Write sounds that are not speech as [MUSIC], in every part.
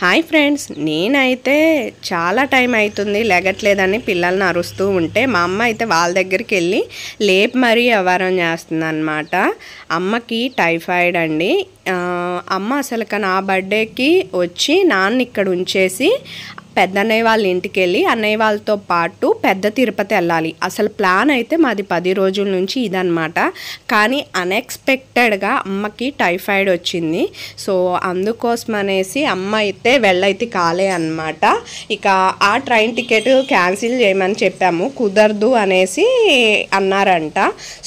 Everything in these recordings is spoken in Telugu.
హాయ్ ఫ్రెండ్స్ నేనైతే చాలా టైం అవుతుంది లెగట్లేదని పిల్లల్ని అరుస్తూ ఉంటే మా అమ్మ అయితే వాళ్ళ దగ్గరికి వెళ్ళి లేప్ మరీ వ్యవహారం చేస్తుందన్నమాట అమ్మకి టైఫాయిడ్ అండి అమ్మ అసలు నా బర్త్డేకి వచ్చి నాన్న ఇక్కడ ఉంచేసి పెద్ద అన్నయ్య వాళ్ళ ఇంటికి వెళ్ళి అన్నయ్య వాళ్ళతో పాటు పెద్ద తిరుపతి వెళ్ళాలి అసలు ప్లాన్ అయితే మాది పది రోజుల నుంచి ఇదనమాట కానీ అన్ఎక్స్పెక్టెడ్గా అమ్మకి టైఫాయిడ్ వచ్చింది సో అందుకోసం అనేసి అమ్మ అయితే వెళ్ళైతే కాలే అనమాట ఇక ఆ ట్రైన్ టికెట్ క్యాన్సిల్ చేయమని చెప్పాము కుదరదు అనేసి అన్నారంట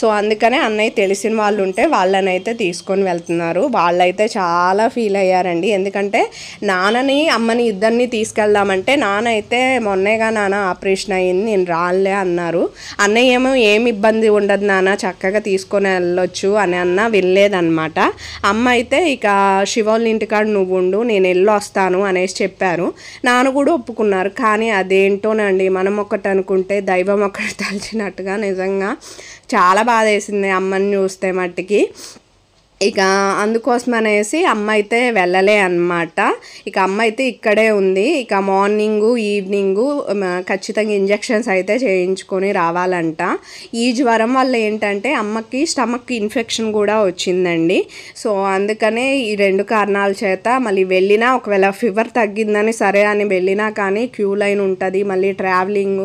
సో అందుకనే అన్నయ్య తెలిసిన వాళ్ళు ఉంటే వాళ్ళని అయితే తీసుకొని వెళ్తున్నారు వాళ్ళైతే చాలా ఫీల్ అయ్యారండి ఎందుకంటే నాన్నని అమ్మని ఇద్దరిని తీసుకెళ్దామని అంటే నానైతే మొన్నేగా నాన్న ఆపరేషన్ అయ్యింది నేను రాలే అన్నారు అన్నయ్య ఏమో ఏమి ఇబ్బంది ఉండదు నాన్న చక్కగా తీసుకొని వెళ్ళొచ్చు అని అన్న వెళ్ళలేదన్నమాట అమ్మ అయితే ఇక శివోళ్ళ ఇంటికాడ నువ్వు ఉండు నేను వెళ్ళి వస్తాను అనేసి చెప్పారు నాన్న కూడా ఒప్పుకున్నారు కానీ అదేంటోనండి మనం ఒకటి అనుకుంటే దైవం ఒకటి తలిచినట్టుగా నిజంగా చాలా బాధ వేసింది అమ్మని చూస్తే మట్టికి ఇక అందుకోసం అనేసి అమ్మ అయితే వెళ్ళలే అనమాట ఇక అమ్మ అయితే ఇక్కడే ఉంది ఇక మార్నింగు ఈవినింగు ఖచ్చితంగా ఇంజెక్షన్స్ అయితే చేయించుకొని రావాలంట ఈ జ్వరం వల్ల ఏంటంటే అమ్మకి స్టమక్ ఇన్ఫెక్షన్ కూడా వచ్చిందండి సో అందుకనే ఈ రెండు కారణాల చేత మళ్ళీ వెళ్ళినా ఒకవేళ ఫీవర్ తగ్గిందని సరే అని వెళ్ళినా కానీ క్యూ లైన్ ఉంటుంది మళ్ళీ ట్రావెలింగ్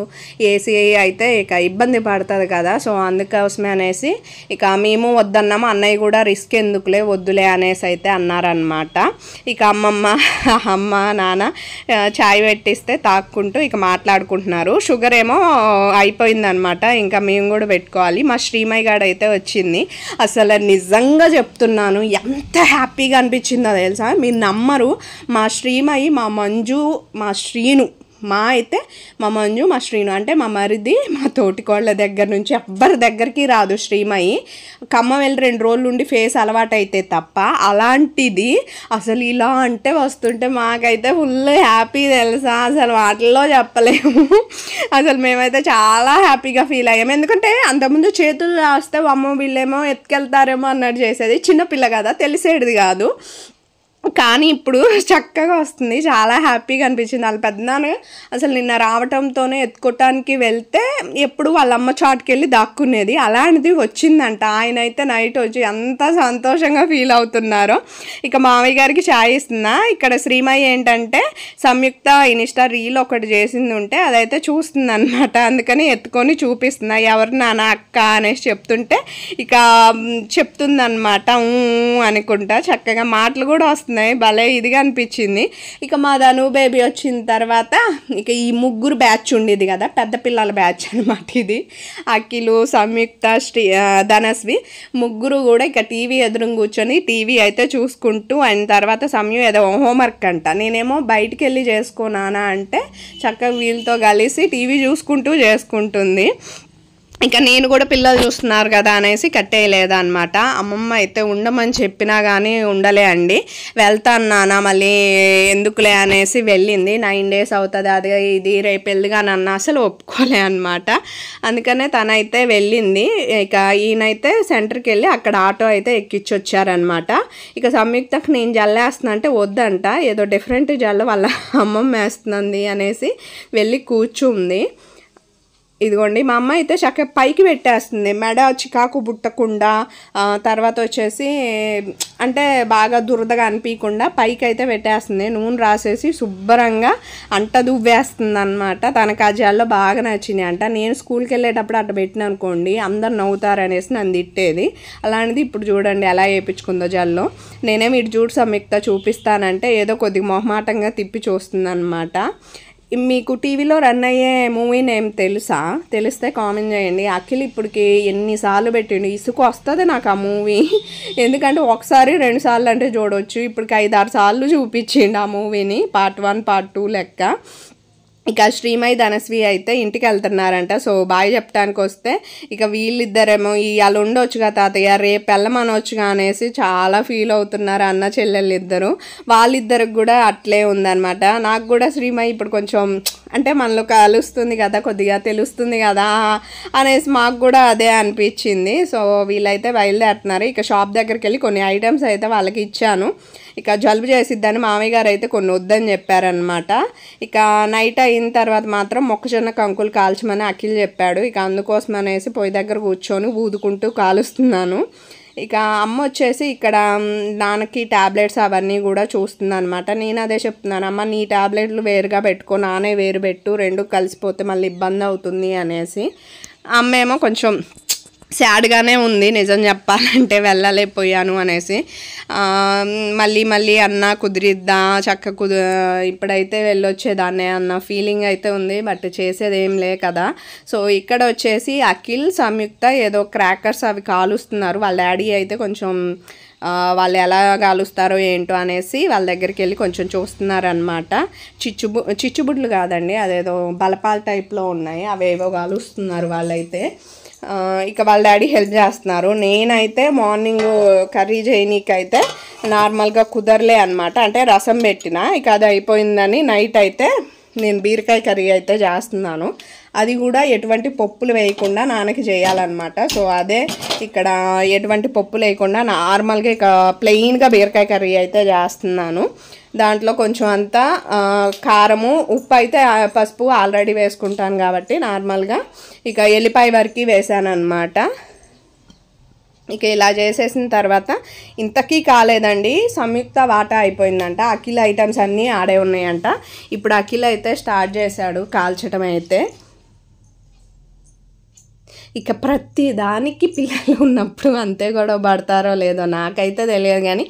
ఏసీ అయితే ఇక ఇబ్బంది పడుతుంది కదా సో అందుకోసమే అనేసి ఇక మేము వద్దన్నాము అన్నయ్య కూడా రిస్క్ ఎందుకులే వద్దులే అనేసి అయితే అన్నారనమాట ఇక అమ్మమ్మ అమ్మ నాన్న చాయ్ పెట్టిస్తే తాక్కుంటూ ఇక మాట్లాడుకుంటున్నారు షుగర్ ఏమో అయిపోయిందనమాట ఇంకా మేము కూడా పెట్టుకోవాలి మా శ్రీమయ్య గారు అయితే వచ్చింది అసలు నిజంగా చెప్తున్నాను ఎంత హ్యాపీగా అనిపించిందో తెలుసా మీరు నమ్మరు మా శ్రీమయ్య మా మంజు మా శ్రీను మా అయితే మా మంజు మా శ్రీను అంటే మా మరిది మా తోటికోళ్ళ దగ్గర నుంచి ఎవ్వరి దగ్గరికి రాదు శ్రీమయి ఖమ్మం వెళ్ళి రెండు రోజులు ఉండి ఫేస్ అలవాటైతే తప్ప అలాంటిది అసలు ఇలా అంటే వస్తుంటే మాకైతే ఫుల్ హ్యాపీ తెలుసా అసలు వాటిల్లో చెప్పలేము అసలు మేమైతే చాలా హ్యాపీగా ఫీల్ అయ్యాము ఎందుకంటే అంతకుముందు చేతులు రాస్తే అమ్మ వీళ్ళేమో ఎత్తుకెళ్తారేమో అన్నట్టు చేసేది చిన్నపిల్ల కదా తెలిసేది కాదు కానీ ఇప్పుడు [LAUGHS] చక్కగా వస్తుంది చాలా హ్యాపీగా అనిపించింది వాళ్ళ పెద్దనాన్న అసలు నిన్న రావటంతోనే ఎత్తుకోవటానికి వెళ్తే ఎప్పుడు వాళ్ళ అమ్మ చాటుకి వెళ్ళి దాక్కునేది అలాంటిది వచ్చిందంట ఆయన అయితే నైట్ వచ్చి ఎంత సంతోషంగా ఫీల్ అవుతున్నారో ఇక మామయ్య గారికి ఛాయ్ ఇస్తున్నా ఇక్కడ శ్రీమయ్య ఏంటంటే సంయుక్త ఇనిస్టా రీల్ ఒకటి చేసింది ఉంటే అదైతే చూస్తుంది అనమాట అందుకని ఎత్తుకొని చూపిస్తున్నా ఎవరు నాన్న అక్క అనేసి చెప్తుంటే ఇక చెప్తుందనమాట అనుకుంటా చక్కగా మాటలు కూడా వస్తుంది అనిపిస్తున్నాయి భలే ఇదిగా అనిపించింది ఇక మా ధను బేబీ వచ్చిన తర్వాత ఇక ఈ ముగ్గురు బ్యాచ్ ఉండేది కదా పెద్ద పిల్లల బ్యాచ్ అనమాట ఇది అఖిలు సంయుక్త శ్రీ ధనస్వి ముగ్గురు కూడా ఇక టీవీ ఎదురు కూర్చొని టీవీ అయితే చూసుకుంటూ అయిన తర్వాత సమయం ఏదో హోంవర్క్ అంట నేనేమో బయటికి వెళ్ళి చేసుకున్నానా అంటే చక్కగా వీళ్ళతో కలిసి టీవీ చూసుకుంటూ చేసుకుంటుంది ఇంకా నేను కూడా పిల్లలు చూస్తున్నారు కదా అనేసి అనమాట అమ్మమ్మ అయితే ఉండమని చెప్పినా కానీ ఉండలే అండి వెళ్తా నాన్న మళ్ళీ ఎందుకులే అనేసి వెళ్ళింది నైన్ డేస్ అవుతుంది అది ఇది రేపు వెళ్ళిగా నన్న అసలు ఒప్పుకోలే అనమాట అందుకనే తనైతే వెళ్ళింది ఇక ఈయనైతే సెంటర్కి వెళ్ళి అక్కడ ఆటో అయితే వచ్చారనమాట ఇక సంయుక్తకు నేను జల్లేస్తున్నా అంటే వద్దంట ఏదో డిఫరెంట్ జల్ల వాళ్ళ అమ్మమ్మ వేస్తుంది అనేసి వెళ్ళి కూర్చుంది ఇదిగోండి మా అమ్మ అయితే చక్క పైకి పెట్టేస్తుంది మెడ చికాకు పుట్టకుండా తర్వాత వచ్చేసి అంటే బాగా దురదగా అనిపించకుండా పైకి అయితే పెట్టేస్తుంది నూనె రాసేసి శుభ్రంగా అంట దువ్వేస్తుంది అనమాట తనకు ఆ జాల్లో బాగా నచ్చినాయి అంట నేను స్కూల్కి వెళ్ళేటప్పుడు అట్ట పెట్టిన అనుకోండి అందరు నవ్వుతారనేసి నన్ను తిట్టేది అలాంటిది ఇప్పుడు చూడండి ఎలా వేయించుకుందో జల్లో నేనేమి ఇటు చూడు సమీక్త చూపిస్తానంటే ఏదో కొద్దిగా మొహమాటంగా తిప్పి చూస్తుంది అనమాట మీకు టీవీలో రన్ అయ్యే మూవీ నేమ్ తెలుసా తెలిస్తే కామెంట్ చేయండి అఖిల్ ఇప్పటికి ఎన్నిసార్లు పెట్టిండు ఇసుకు వస్తుంది నాకు ఆ మూవీ ఎందుకంటే ఒకసారి రెండు సార్లు అంటే చూడవచ్చు ఇప్పటికి ఐదారు సార్లు చూపించిండు ఆ మూవీని పార్ట్ వన్ పార్ట్ టూ లెక్క ఇక శ్రీమయి ధనస్వి అయితే ఇంటికి వెళ్తున్నారంట సో బాయ్ చెప్పడానికి వస్తే ఇక వీళ్ళిద్దరేమో ఇవాళ ఉండొచ్చుగా తాతయ్య రేపు వెళ్ళమనొచ్చుగా అనేసి చాలా ఫీల్ అవుతున్నారు అన్న చెల్లెళ్ళు ఇద్దరు వాళ్ళిద్దరికి కూడా అట్లే ఉందనమాట నాకు కూడా శ్రీమయ్య ఇప్పుడు కొంచెం అంటే మనలో కలుస్తుంది కదా కొద్దిగా తెలుస్తుంది కదా అనేసి మాకు కూడా అదే అనిపించింది సో వీళ్ళైతే బయలుదేరుతున్నారు ఇక షాప్ దగ్గరికి వెళ్ళి కొన్ని ఐటమ్స్ అయితే వాళ్ళకి ఇచ్చాను ఇక జలుబు చేసిద్దని మామయ్య గారు అయితే కొన్ని వద్దని చెప్పారనమాట ఇక నైట్ అయిన తర్వాత మాత్రం మొక్కజొన్న కంకులు కాల్చమని అఖిల్ చెప్పాడు ఇక అందుకోసం అనేసి పొయ్యి దగ్గర కూర్చొని ఊదుకుంటూ కాలుస్తున్నాను ఇక అమ్మ వచ్చేసి ఇక్కడ నాన్నకి ట్యాబ్లెట్స్ అవన్నీ కూడా చూస్తుంది అనమాట నేను అదే చెప్తున్నాను అమ్మ నీ ట్యాబ్లెట్లు వేరుగా పెట్టుకో నానే వేరు పెట్టు రెండు కలిసిపోతే మళ్ళీ ఇబ్బంది అవుతుంది అనేసి అమ్మేమో కొంచెం శాడ్గానే ఉంది నిజం చెప్పాలంటే వెళ్ళలేకపోయాను అనేసి మళ్ళీ మళ్ళీ అన్న కుదిరిద్దా చక్క కుదు ఇప్పుడైతే వెళ్ళొచ్చేదాన్నే అన్న ఫీలింగ్ అయితే ఉంది బట్ చేసేది ఏం లే కదా సో ఇక్కడ వచ్చేసి అఖిల్ సంయుక్త ఏదో క్రాకర్స్ అవి కాలుస్తున్నారు వాళ్ళ డాడీ అయితే కొంచెం వాళ్ళు ఎలా కాలుస్తారో ఏంటో అనేసి వాళ్ళ దగ్గరికి వెళ్ళి కొంచెం చూస్తున్నారనమాట చిచ్చుబు చిచ్చుబుడ్లు కాదండి అదేదో బలపాల టైప్లో ఉన్నాయి అవేవో కాలుస్తున్నారు వాళ్ళైతే ఇక వాళ్ళ డాడీ హెల్ప్ చేస్తున్నారు నేనైతే మార్నింగ్ కర్రీ చేయనీకైతే నార్మల్గా కుదరలే అనమాట అంటే రసం పెట్టిన ఇక అది అయిపోయిందని నైట్ అయితే నేను బీరకాయ కర్రీ అయితే చేస్తున్నాను అది కూడా ఎటువంటి పప్పులు వేయకుండా నాన్నకి చేయాలన్నమాట సో అదే ఇక్కడ ఎటువంటి పప్పులు వేయకుండా నార్మల్గా ఇక ప్లెయిన్గా బీరకాయ కర్రీ అయితే చేస్తున్నాను దాంట్లో కొంచెం అంతా కారము ఉప్పు అయితే పసుపు ఆల్రెడీ వేసుకుంటాను కాబట్టి నార్మల్గా ఇక ఎల్లిపాయ వరకు వేసాను అనమాట ఇక ఇలా చేసేసిన తర్వాత ఇంతకీ కాలేదండి సంయుక్త వాటా అయిపోయిందంట అఖిల ఐటమ్స్ అన్నీ ఆడే ఉన్నాయంట ఇప్పుడు అఖిల అయితే స్టార్ట్ చేశాడు కాల్చడం అయితే ఇక ప్రతి దానికి పిల్లలు ఉన్నప్పుడు అంతే గొడవ పడతారో లేదో నాకైతే తెలియదు కానీ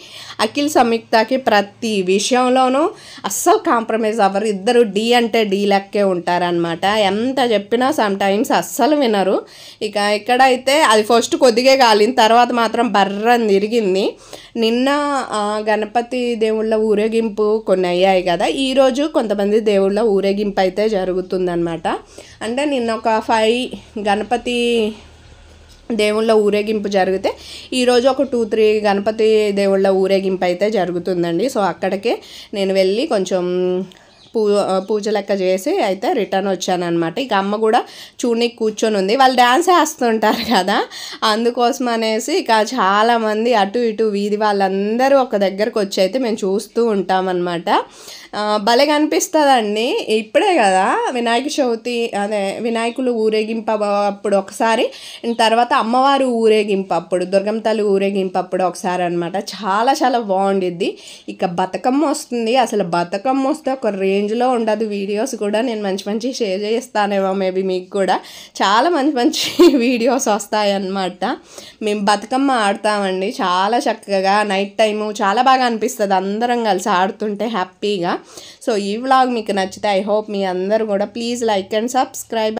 అఖిల్ సంయుక్తకి ప్రతి విషయంలోనూ అస్సలు కాంప్రమైజ్ అవ్వరు ఇద్దరు డీ అంటే డీ లెక్కే ఉంటారనమాట ఎంత చెప్పినా సమ్ టైమ్స్ అస్సలు వినరు ఇక ఇక్కడైతే అది ఫస్ట్ కొద్దిగా కాలిన తర్వాత మాత్రం బర్రని తిరిగింది నిన్న గణపతి దేవుళ్ళ ఊరేగింపు కొన్ని అయ్యాయి కదా ఈరోజు కొంతమంది దేవుళ్ళ ఊరేగింపు అయితే జరుగుతుందన్నమాట అంటే నిన్న ఒక ఫైవ్ గణపతి దేవుళ్ళ ఊరేగింపు జరిగితే ఈరోజు ఒక టూ త్రీ గణపతి దేవుళ్ళ ఊరేగింపు అయితే జరుగుతుందండి సో అక్కడికే నేను వెళ్ళి కొంచెం పూ పూజ లెక్క చేసి అయితే రిటర్న్ వచ్చానమాట ఇక అమ్మ కూడా చూని కూర్చొని ఉంది వాళ్ళు డ్యాన్స్ వేస్తుంటారు కదా అందుకోసం అనేసి ఇక చాలామంది అటు ఇటు వీధి వాళ్ళందరూ ఒక దగ్గరకు వచ్చి అయితే మేము చూస్తూ ఉంటామన్నమాట భలే కనిపిస్తుందండి ఇప్పుడే కదా వినాయక చవితి అదే వినాయకులు ఊరేగింపు అప్పుడు ఒకసారి తర్వాత అమ్మవారు ఊరేగింపు అప్పుడు దుర్గమ్మ తల్లి ఊరేగింపు అప్పుడు ఒకసారి అనమాట చాలా చాలా బాగుండిద్ది ఇక బతుకమ్మ వస్తుంది అసలు బతుకమ్మ వస్తే ఒక రేంజ్లో ఉండదు వీడియోస్ కూడా నేను మంచి మంచి షేర్ చేస్తానేమో మేబీ మీకు కూడా చాలా మంచి మంచి [LAUGHS] వీడియోస్ వస్తాయన్నమాట మేము బతుకమ్మ ఆడతామండి చాలా చక్కగా నైట్ టైము చాలా బాగా అనిపిస్తుంది అందరం కలిసి ఆడుతుంటే హ్యాపీగా సో ఈ వ్లాగ్ మీకు నచ్చితే ఐ హోప్ మీ అందరూ కూడా ప్లీజ్ లైక్ అండ్ సబ్స్క్రైబ్